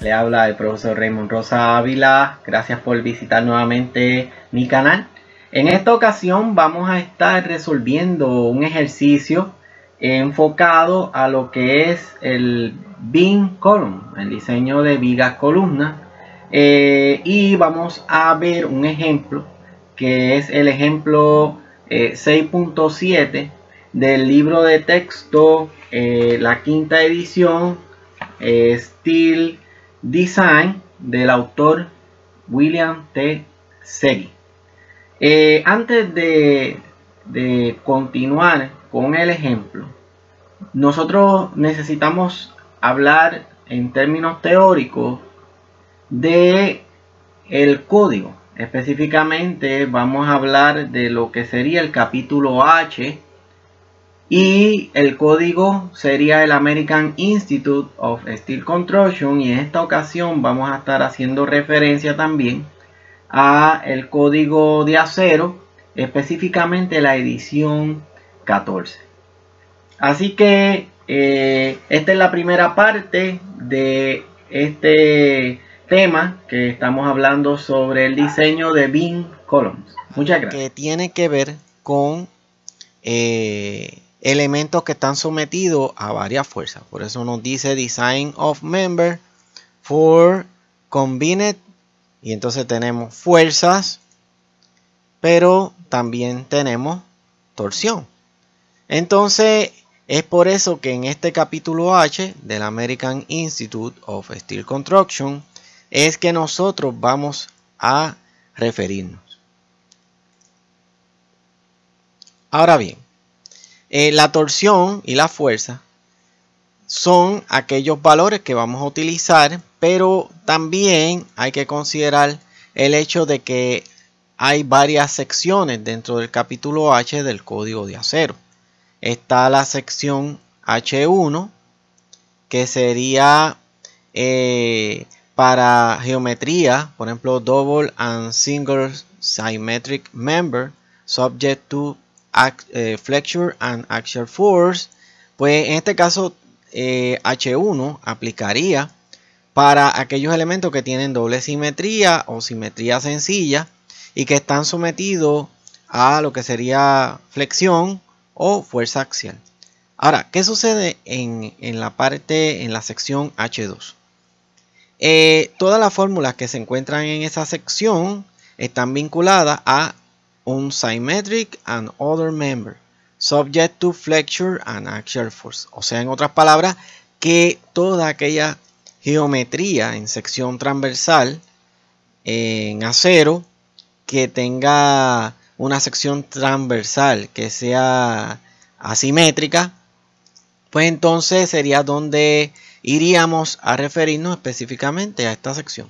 Le habla el profesor Raymond Rosa Ávila. Gracias por visitar nuevamente mi canal. En esta ocasión vamos a estar resolviendo un ejercicio enfocado a lo que es el BIM Column, el diseño de vigas columnas. Eh, y vamos a ver un ejemplo que es el ejemplo 6.7 eh, del libro de texto, eh, la quinta edición, Steel Design del autor William T. Segui. Eh, antes de, de continuar con el ejemplo, nosotros necesitamos hablar en términos teóricos de el código. Específicamente vamos a hablar de lo que sería el capítulo H y el código sería el American Institute of Steel Construction y en esta ocasión vamos a estar haciendo referencia también a el código de acero específicamente la edición 14 así que eh, esta es la primera parte de este tema que estamos hablando sobre el diseño de beam columns muchas gracias que tiene que ver con eh elementos que están sometidos a varias fuerzas. Por eso nos dice design of member for combined. Y entonces tenemos fuerzas, pero también tenemos torsión. Entonces es por eso que en este capítulo H del American Institute of Steel Construction es que nosotros vamos a referirnos. Ahora bien, eh, la torsión y la fuerza son aquellos valores que vamos a utilizar, pero también hay que considerar el hecho de que hay varias secciones dentro del capítulo H del código de acero. Está la sección H1, que sería eh, para geometría, por ejemplo, double and single symmetric member, subject to eh, flexure and axial force, pues en este caso H1 eh, aplicaría para aquellos elementos que tienen doble simetría o simetría sencilla y que están sometidos a lo que sería flexión o fuerza axial. Ahora, ¿qué sucede en, la parte, en la sección H2? Eh, todas las fórmulas que se encuentran en esa sección están vinculadas a un symmetric and Other Member, Subject to Flexure and Axial Force. O sea, en otras palabras, que toda aquella geometría en sección transversal en acero que tenga una sección transversal que sea asimétrica, pues entonces sería donde iríamos a referirnos específicamente a esta sección,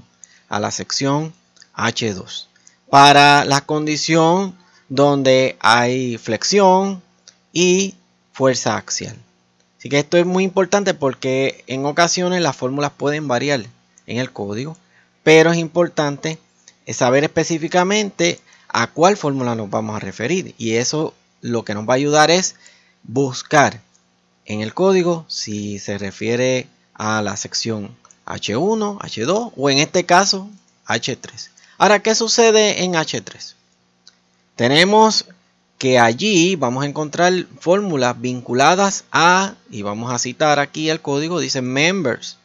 a la sección H2 para la condición donde hay flexión y fuerza axial. Así que esto es muy importante porque en ocasiones las fórmulas pueden variar en el código, pero es importante saber específicamente a cuál fórmula nos vamos a referir y eso lo que nos va a ayudar es buscar en el código si se refiere a la sección H1, H2 o en este caso H3. Ahora, ¿qué sucede en H3? Tenemos que allí vamos a encontrar fórmulas vinculadas a, y vamos a citar aquí el código, dice members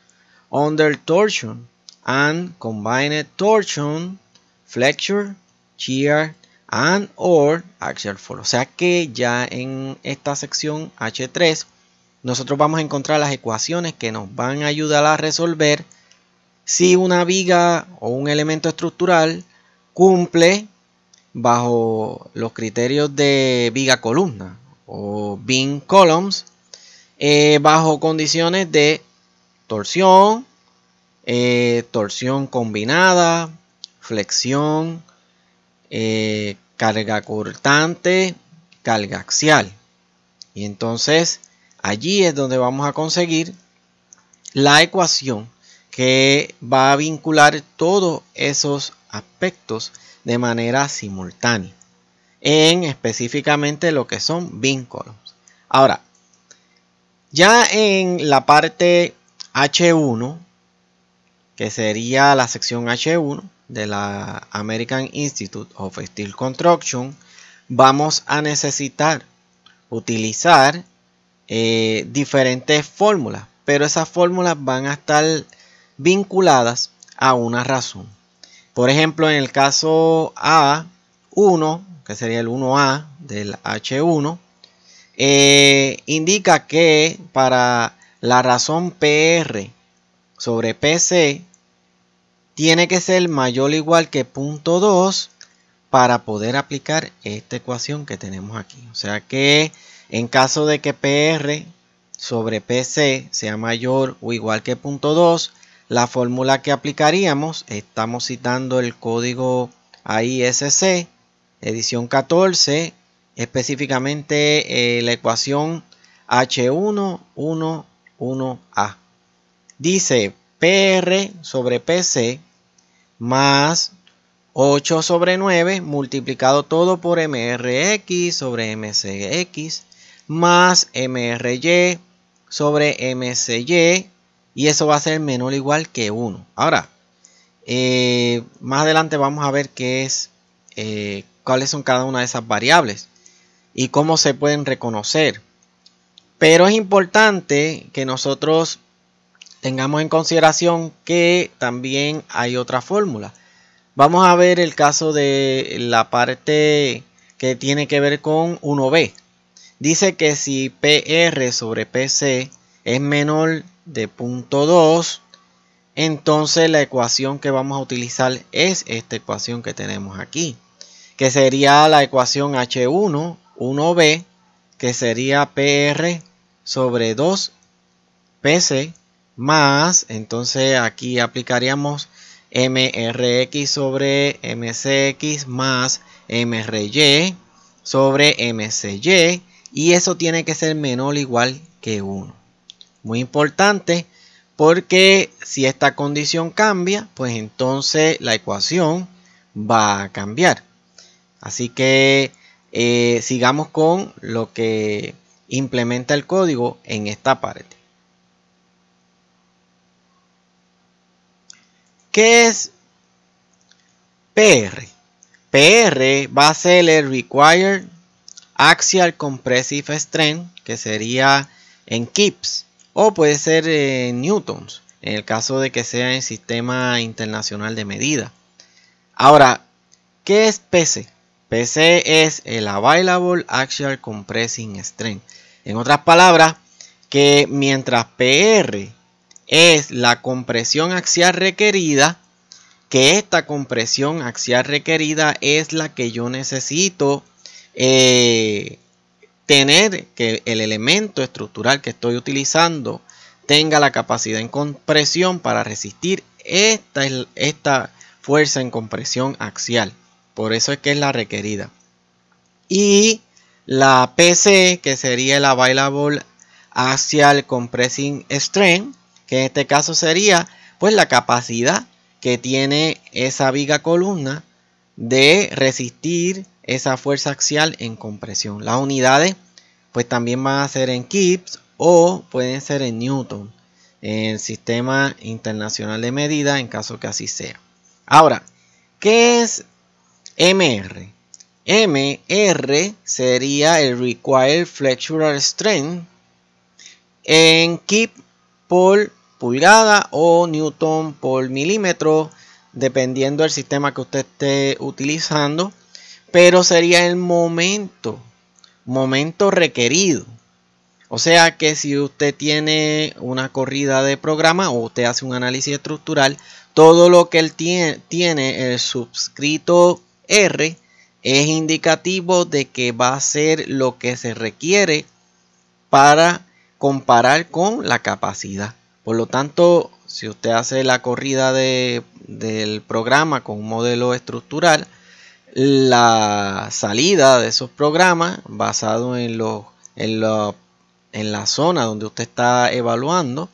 under torsion and combined torsion, flexure, shear and or axial fall. O sea que ya en esta sección H3 nosotros vamos a encontrar las ecuaciones que nos van a ayudar a resolver si una viga o un elemento estructural cumple bajo los criterios de viga columna o beam columns eh, bajo condiciones de torsión, eh, torsión combinada, flexión, eh, carga cortante, carga axial. Y entonces allí es donde vamos a conseguir la ecuación que va a vincular todos esos aspectos de manera simultánea en específicamente lo que son vínculos. Ahora, ya en la parte H1, que sería la sección H1 de la American Institute of Steel Construction, vamos a necesitar utilizar eh, diferentes fórmulas, pero esas fórmulas van a estar vinculadas a una razón. Por ejemplo, en el caso A1, que sería el 1A del H1, eh, indica que para la razón PR sobre PC tiene que ser mayor o igual que 2 para poder aplicar esta ecuación que tenemos aquí. O sea que en caso de que PR sobre PC sea mayor o igual que 2, la fórmula que aplicaríamos, estamos citando el código AISC, edición 14, específicamente eh, la ecuación H111A. Dice PR sobre PC más 8 sobre 9 multiplicado todo por MRX sobre MCX más MRY sobre MCY y eso va a ser menor o igual que 1. Ahora, eh, más adelante vamos a ver qué es, eh, cuáles son cada una de esas variables y cómo se pueden reconocer. Pero es importante que nosotros tengamos en consideración que también hay otra fórmula. Vamos a ver el caso de la parte que tiene que ver con 1B. Dice que si PR sobre PC es menor de punto 2, entonces la ecuación que vamos a utilizar es esta ecuación que tenemos aquí, que sería la ecuación H1, 1B, que sería PR sobre 2 PC más, entonces aquí aplicaríamos MRX sobre MCX más MRY sobre MCY y eso tiene que ser menor o igual que 1. Muy importante porque si esta condición cambia, pues entonces la ecuación va a cambiar. Así que eh, sigamos con lo que implementa el código en esta parte. ¿Qué es PR? PR va a ser el Required Axial Compressive Strength, que sería en KIPS o puede ser eh, newtons, en el caso de que sea el sistema internacional de medida. Ahora, ¿qué es PC? PC es el Available Axial Compressing Strength. En otras palabras, que mientras PR es la compresión axial requerida, que esta compresión axial requerida es la que yo necesito eh, tener que el elemento estructural que estoy utilizando tenga la capacidad en compresión para resistir esta, esta fuerza en compresión axial. Por eso es que es la requerida. Y la PC, que sería la Available Axial Compressing Strength, que en este caso sería pues la capacidad que tiene esa viga columna de resistir esa fuerza axial en compresión. Las unidades pues también van a ser en kips o pueden ser en newton. En el sistema internacional de medida en caso que así sea. Ahora, ¿qué es MR? MR sería el Required Flexural Strength en kip por pulgada o newton por milímetro, dependiendo del sistema que usted esté utilizando pero sería el momento, momento requerido. O sea que si usted tiene una corrida de programa o usted hace un análisis estructural, todo lo que él tiene, el subscrito R es indicativo de que va a ser lo que se requiere para comparar con la capacidad. Por lo tanto, si usted hace la corrida del programa con un modelo estructural, la salida de esos programas basado en, los en, en la zona donde usted está evaluando,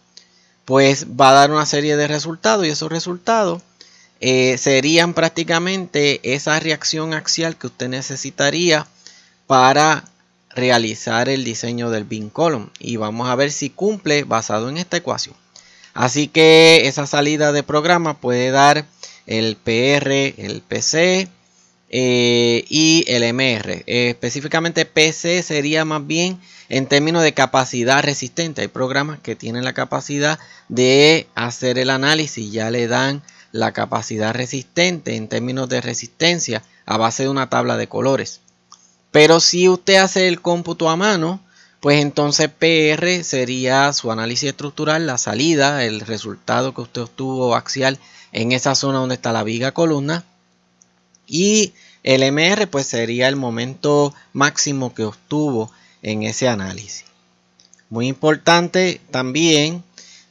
pues va a dar una serie de resultados y esos resultados eh, serían prácticamente esa reacción axial que usted necesitaría para realizar el diseño del bin column y vamos a ver si cumple basado en esta ecuación. Así que esa salida de programa puede dar el PR, el PC, eh, y el MR. Eh, específicamente PC sería más bien en términos de capacidad resistente. Hay programas que tienen la capacidad de hacer el análisis, ya le dan la capacidad resistente en términos de resistencia a base de una tabla de colores. Pero si usted hace el cómputo a mano, pues entonces PR sería su análisis estructural, la salida, el resultado que usted obtuvo axial en esa zona donde está la viga columna. Y el MR pues sería el momento máximo que obtuvo en ese análisis. Muy importante también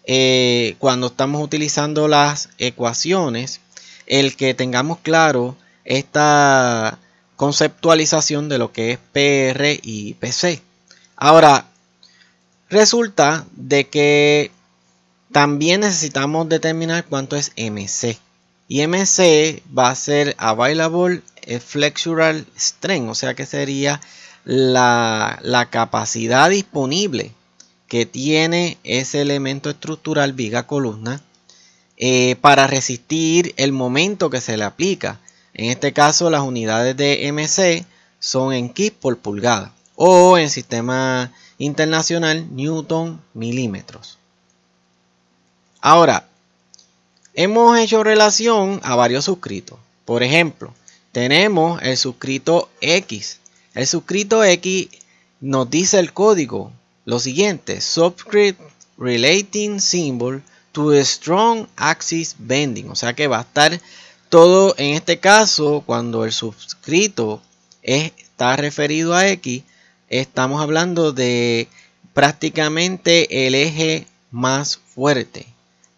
eh, cuando estamos utilizando las ecuaciones, el que tengamos claro esta conceptualización de lo que es PR y PC. Ahora, resulta de que también necesitamos determinar cuánto es MC. Y MC va a ser Available eh, Flexural Strength, o sea que sería la, capacidad disponible que tiene ese elemento estructural viga columna eh, para resistir el momento que se le aplica. En este caso las unidades de MC son en kip por pulgada o en sistema internacional newton milímetros. Ahora, Hemos hecho relación a varios suscritos. Por ejemplo, tenemos el suscrito X. El suscrito X nos dice el código. Lo siguiente, subscript relating symbol to the strong axis bending. O sea que va a estar todo en este caso cuando el suscrito está referido a X. Estamos hablando de prácticamente el eje más fuerte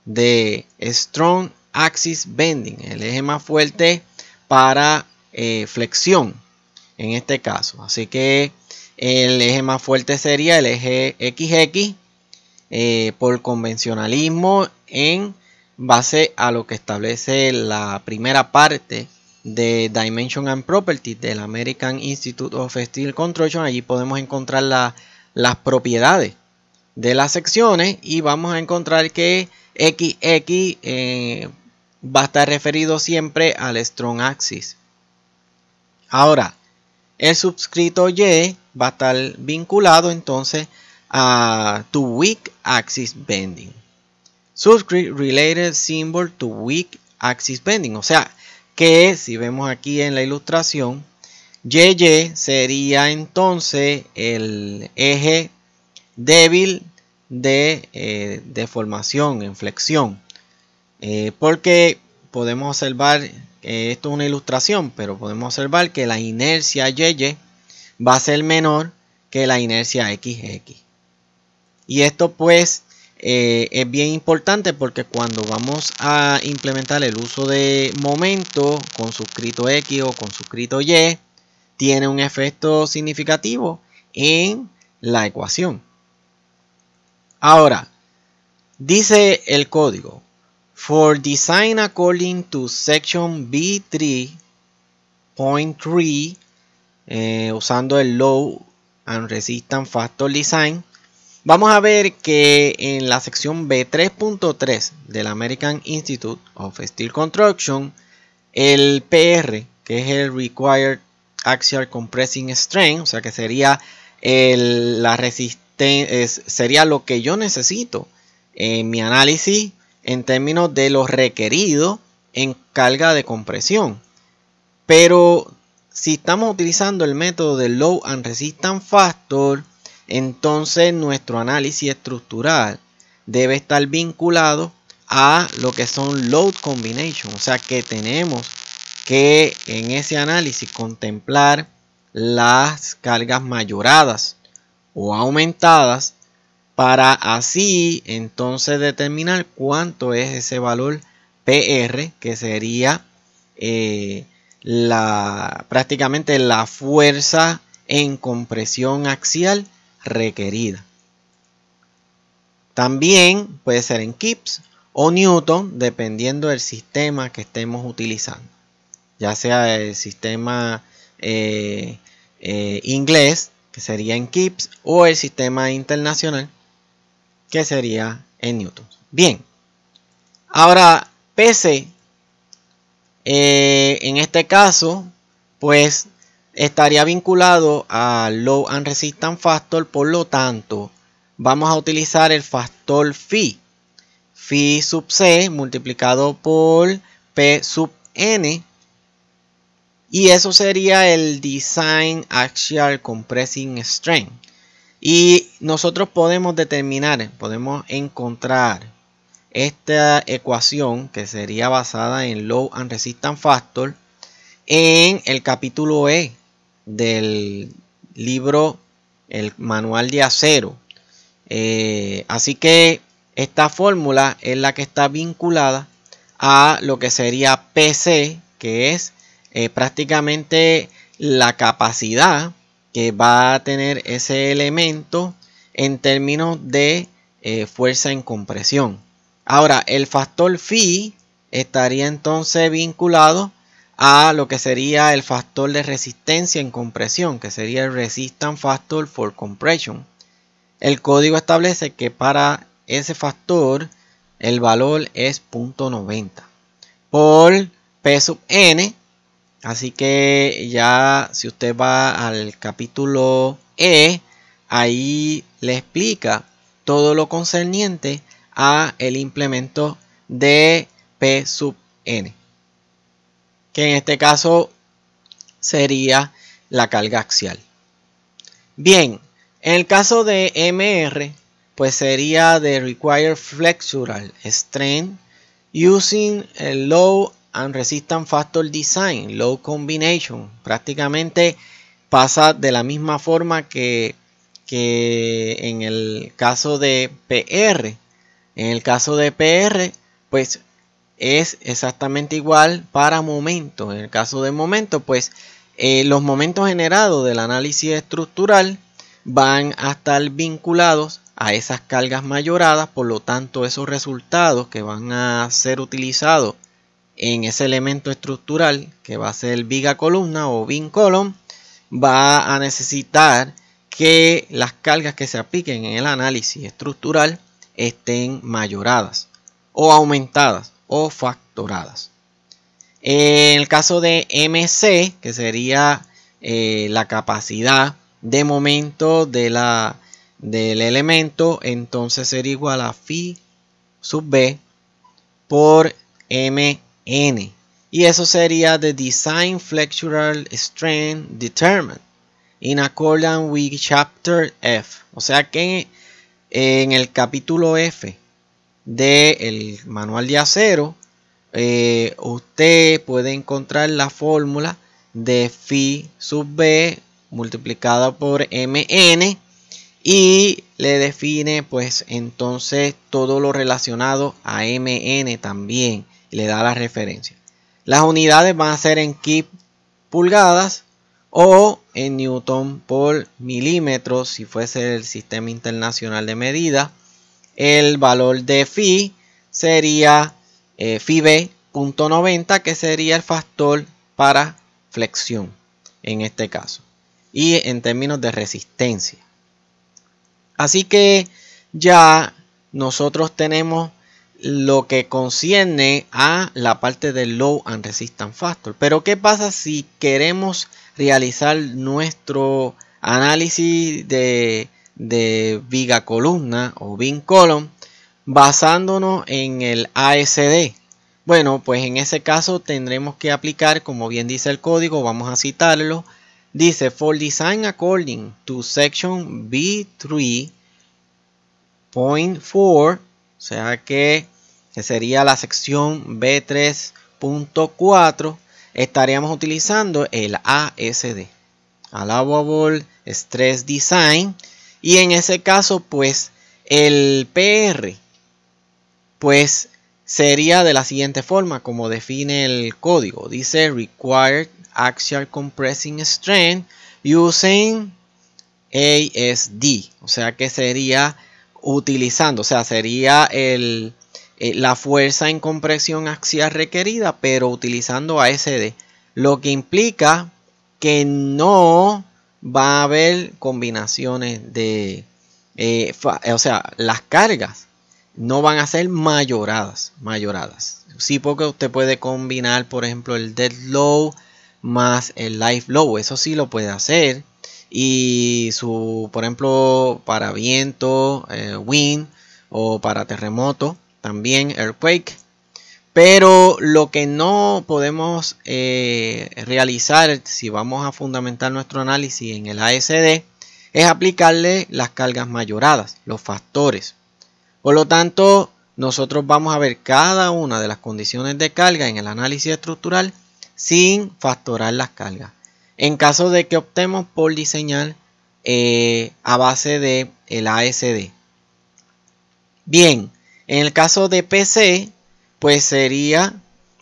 de Strong Axis Bending, el eje más fuerte para eh, flexión en este caso. Así que el eje más fuerte sería el eje XX eh, por convencionalismo en base a lo que establece la primera parte de Dimension and Properties del American Institute of Steel Construction. Allí podemos encontrar las propiedades de las secciones y vamos a encontrar que XX eh, va a estar referido siempre al strong axis. Ahora, el subscrito Y va a estar vinculado entonces a to weak axis bending. Subscript related symbol to weak axis bending. O sea, que si vemos aquí en la ilustración, YY sería entonces el eje débil de, eh, deformación en flexión. Eh, porque podemos observar, que eh, esto es una ilustración, pero podemos observar que la inercia YY va a ser menor que la inercia XX. Y esto pues es bien importante porque cuando vamos a implementar el uso de momento con suscrito X o con suscrito Y, tiene un efecto significativo en la ecuación. Ahora, dice el código, for design according to section B3.3, eh, usando el low and Resistant factor design, vamos a ver que en la sección B3.3 del American Institute of Steel Construction, el PR, que es el Required Axial Compressing Strength, o sea que sería la resistencia sería lo que yo necesito en mi análisis en términos de lo requerido en carga de compresión. Pero si estamos utilizando el método de Load and Resistance Factor, entonces nuestro análisis estructural debe estar vinculado a lo que son load combination, o sea que tenemos que en ese análisis contemplar las cargas mayoradas o aumentadas para así entonces determinar cuánto es ese valor PR que sería eh, la, prácticamente la fuerza en compresión axial requerida. También puede ser en kips o newton dependiendo del sistema que estemos utilizando. Ya sea el sistema eh, eh, inglés que sería en kips, o el sistema internacional, que sería en Newton. Bien, ahora PC, eh, en este caso, pues estaría vinculado a Low and Resistance Factor, por lo tanto, vamos a utilizar el factor phi. Phi sub C multiplicado por P sub N y eso sería el Design Axial Compressing Strength. Y nosotros podemos determinar, podemos encontrar esta ecuación que sería basada en Low and Resistance Factor en el capítulo E del libro El Manual de Acero. Eh, así que esta fórmula es la que está vinculada a lo que sería PC, que es eh, prácticamente la capacidad que va a tener ese elemento en términos de eh, fuerza en compresión. Ahora, el factor phi estaría entonces vinculado a lo que sería el factor de resistencia en compresión, que sería el Resistance Factor for Compression. El código establece que para ese factor el valor es .90 por P sub n, Así que ya si usted va al capítulo E, ahí le explica todo lo concerniente a el implemento de P sub n. Que en este caso sería la carga axial. Bien, en el caso de MR, pues sería de Require Flexural Strain using a low and Resistance Factor Design, Low Combination. Prácticamente pasa de la misma forma que, que en el caso de PR. En el caso de PR, pues es exactamente igual para momento En el caso de momento, pues eh, los momentos generados del análisis estructural van a estar vinculados a esas cargas mayoradas, por lo tanto esos resultados que van a ser utilizados en ese elemento estructural que va a ser viga columna o bin column va a necesitar que las cargas que se apliquen en el análisis estructural estén mayoradas o aumentadas o factoradas. En el caso de MC, que sería eh, la capacidad de momento de la, del elemento, entonces sería igual a phi sub b por m N. Y eso sería the design flexural strain determined in accordance with chapter F. O sea que en el capítulo F del manual de acero, eh, usted puede encontrar la fórmula de phi sub b multiplicada por mn y le define pues entonces todo lo relacionado a mn también le da la referencia. Las unidades van a ser en kip pulgadas o en newton por milímetros si fuese el sistema internacional de medida. El valor de phi sería eh, phi b.90 que sería el factor para flexión en este caso y en términos de resistencia. Así que ya nosotros tenemos lo que concierne a la parte del low and resistance factor. Pero ¿qué pasa si queremos realizar nuestro análisis de, viga columna o bin column basándonos en el ASD? Bueno, pues en ese caso tendremos que aplicar, como bien dice el código, vamos a citarlo. Dice, for design according to section B3.4 o sea que que sería la sección B3.4, estaríamos utilizando el ASD, Allowable Stress Design, y en ese caso, pues el PR, pues sería de la siguiente forma, como define el código, dice Required Axial Compressing Strength using ASD, o sea que sería utilizando, o sea, sería el eh, la fuerza en compresión axial requerida, pero utilizando ASD, lo que implica que no va a haber combinaciones de, eh, o sea, las cargas no van a ser mayoradas, mayoradas. Sí, porque usted puede combinar, por ejemplo, el dead low más el live low, eso sí lo puede hacer. Y su, por ejemplo, para viento, eh, wind o para terremoto, también Earthquake. Pero lo que no podemos eh, realizar si vamos a fundamentar nuestro análisis en el ASD es aplicarle las cargas mayoradas, los factores. Por lo tanto, nosotros vamos a ver cada una de las condiciones de carga en el análisis estructural sin factorar las cargas. En caso de que optemos por diseñar eh, a base de el ASD. Bien. En el caso de PC, pues sería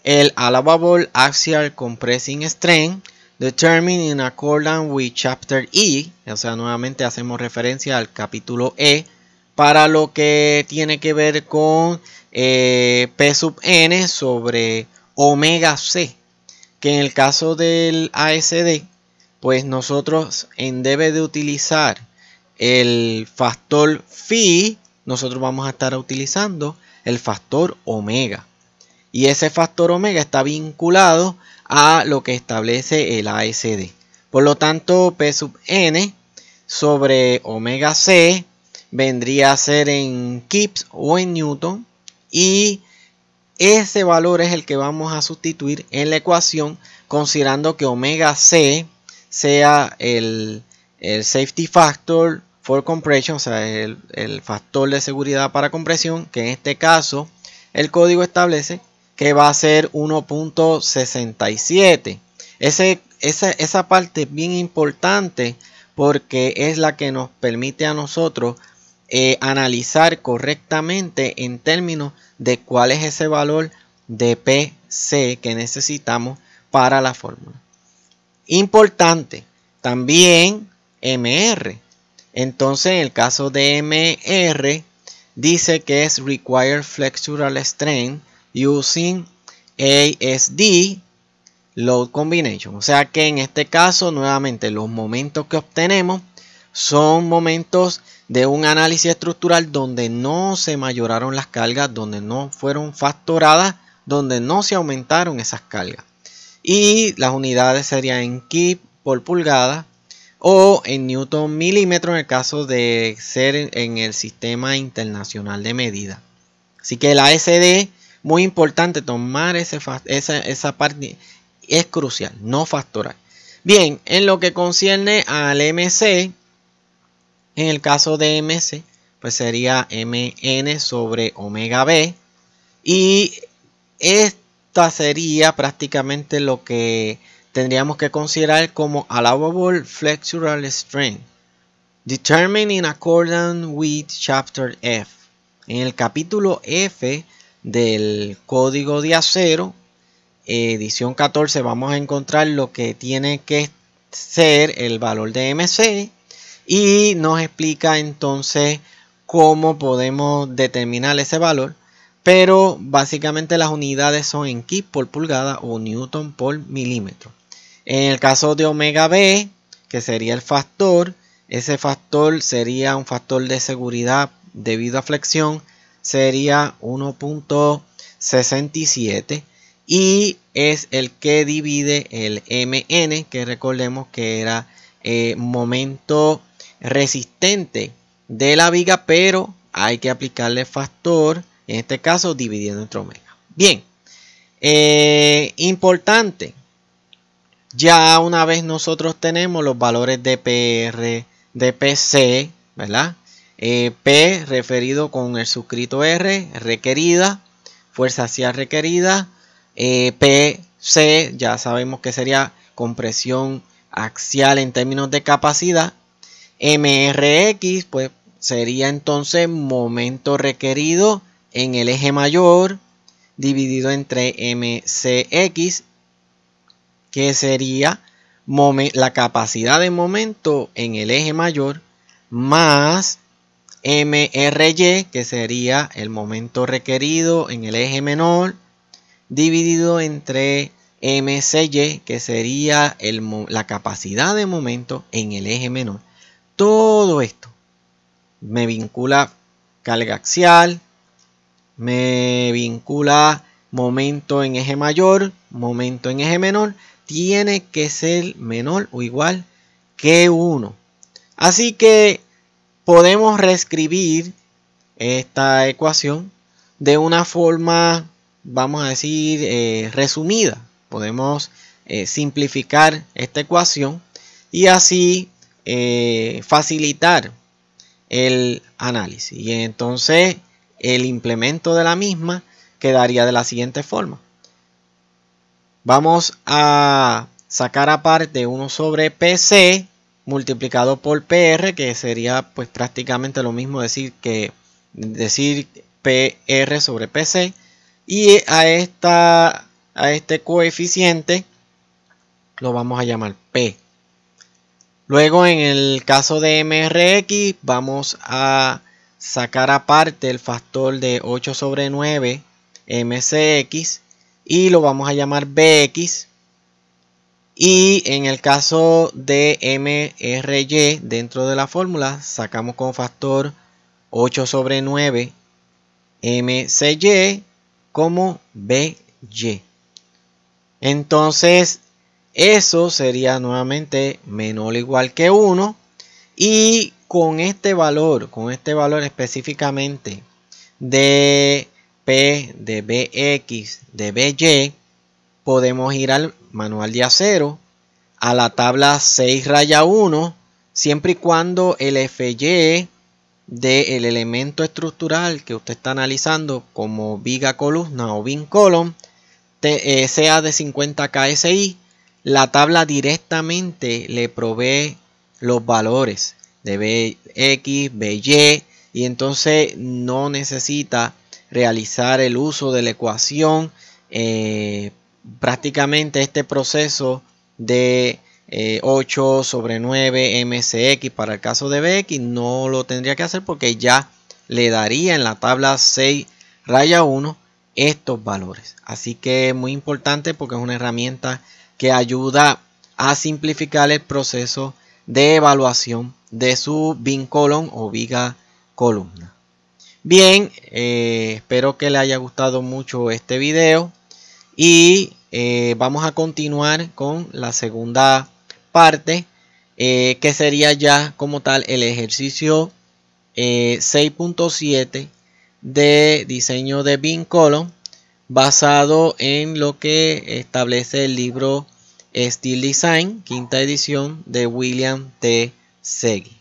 el allowable axial compressing strength determined in accordance with chapter E, o sea, nuevamente hacemos referencia al capítulo E, para lo que tiene que ver con eh, P sub n sobre omega C, que en el caso del ASD, pues nosotros en debe de utilizar el factor phi nosotros vamos a estar utilizando el factor omega. Y ese factor omega está vinculado a lo que establece el ASD. Por lo tanto, P sub n sobre omega c vendría a ser en kips o en newton. Y ese valor es el que vamos a sustituir en la ecuación considerando que omega c sea el, el safety factor for compression, o sea, el, factor de seguridad para compresión, que en este caso el código establece que va a ser 1.67. Esa, parte es bien importante porque es la que nos permite a nosotros eh, analizar correctamente en términos de cuál es ese valor de PC que necesitamos para la fórmula. Importante, también MR. Entonces, en el caso de MR, dice que es Required Flexural strain using ASD Load Combination. O sea que en este caso, nuevamente, los momentos que obtenemos son momentos de un análisis estructural donde no se mayoraron las cargas, donde no fueron factoradas, donde no se aumentaron esas cargas. Y las unidades serían en kip por pulgada o en newton milímetro en el caso de ser en el sistema internacional de medida. Así que la SD, muy importante tomar ese, esa, parte, es crucial, no factorar. Bien, en lo que concierne al MC, en el caso de MC, pues sería MN sobre omega B. Y esta sería prácticamente lo que tendríamos que considerar como allowable flexural strength, Determine in accordance with chapter F. En el capítulo F del código de acero, edición 14, vamos a encontrar lo que tiene que ser el valor de MC y nos explica entonces cómo podemos determinar ese valor. Pero básicamente las unidades son en kip por pulgada o newton por milímetro. En el caso de omega B, que sería el factor, ese factor sería un factor de seguridad debido a flexión, sería 1.67 y es el que divide el MN, que recordemos que era eh, momento resistente de la viga, pero hay que aplicarle factor, en este caso dividiendo entre omega. Bien, eh, importante, ya una vez nosotros tenemos los valores de PR, de PC, ¿verdad? Eh, P referido con el suscrito R, requerida, fuerza hacia requerida. Eh, PC ya sabemos que sería compresión axial en términos de capacidad. MRX pues sería entonces momento requerido en el eje mayor dividido entre MCX que sería la capacidad de momento en el eje mayor más MRY, que sería el momento requerido en el eje menor, dividido entre MCY, que sería la capacidad de momento en el eje menor. Todo esto me vincula carga axial, me vincula momento en eje mayor, momento en eje menor, tiene que ser menor o igual que 1. Así que podemos reescribir esta ecuación de una forma, vamos a decir, eh, resumida. Podemos eh, simplificar esta ecuación y así eh, facilitar el análisis. Y entonces el implemento de la misma quedaría de la siguiente forma. Vamos a sacar aparte 1 sobre PC multiplicado por PR, que sería pues prácticamente lo mismo decir que decir PR sobre PC. Y a, esta, a este coeficiente lo vamos a llamar P. Luego en el caso de MRX vamos a sacar aparte el factor de 8 sobre 9 MCX y lo vamos a llamar bx. Y en el caso de MRY dentro de la fórmula sacamos con factor 8 sobre 9 MCY como BY. Entonces eso sería nuevamente menor o igual que 1 y con este valor, con este valor específicamente de de BX, de BY, podemos ir al manual de acero, a la tabla 6 raya 1, siempre y cuando el FY del elemento estructural que usted está analizando como viga columna o bin column eh, sea de 50 KSI, la tabla directamente le provee los valores de BX, BY y entonces no necesita realizar el uso de la ecuación. Eh, prácticamente este proceso de 8 eh, sobre 9 MCX para el caso de BX no lo tendría que hacer porque ya le daría en la tabla 6 raya 1 estos valores. Así que es muy importante porque es una herramienta que ayuda a simplificar el proceso de evaluación de su bin column o viga columna. Bien, eh, espero que le haya gustado mucho este video y eh, vamos a continuar con la segunda parte eh, que sería ya como tal el ejercicio 6.7 de diseño de bean column basado en lo que establece el libro Steel Design, quinta edición de William T. Segui.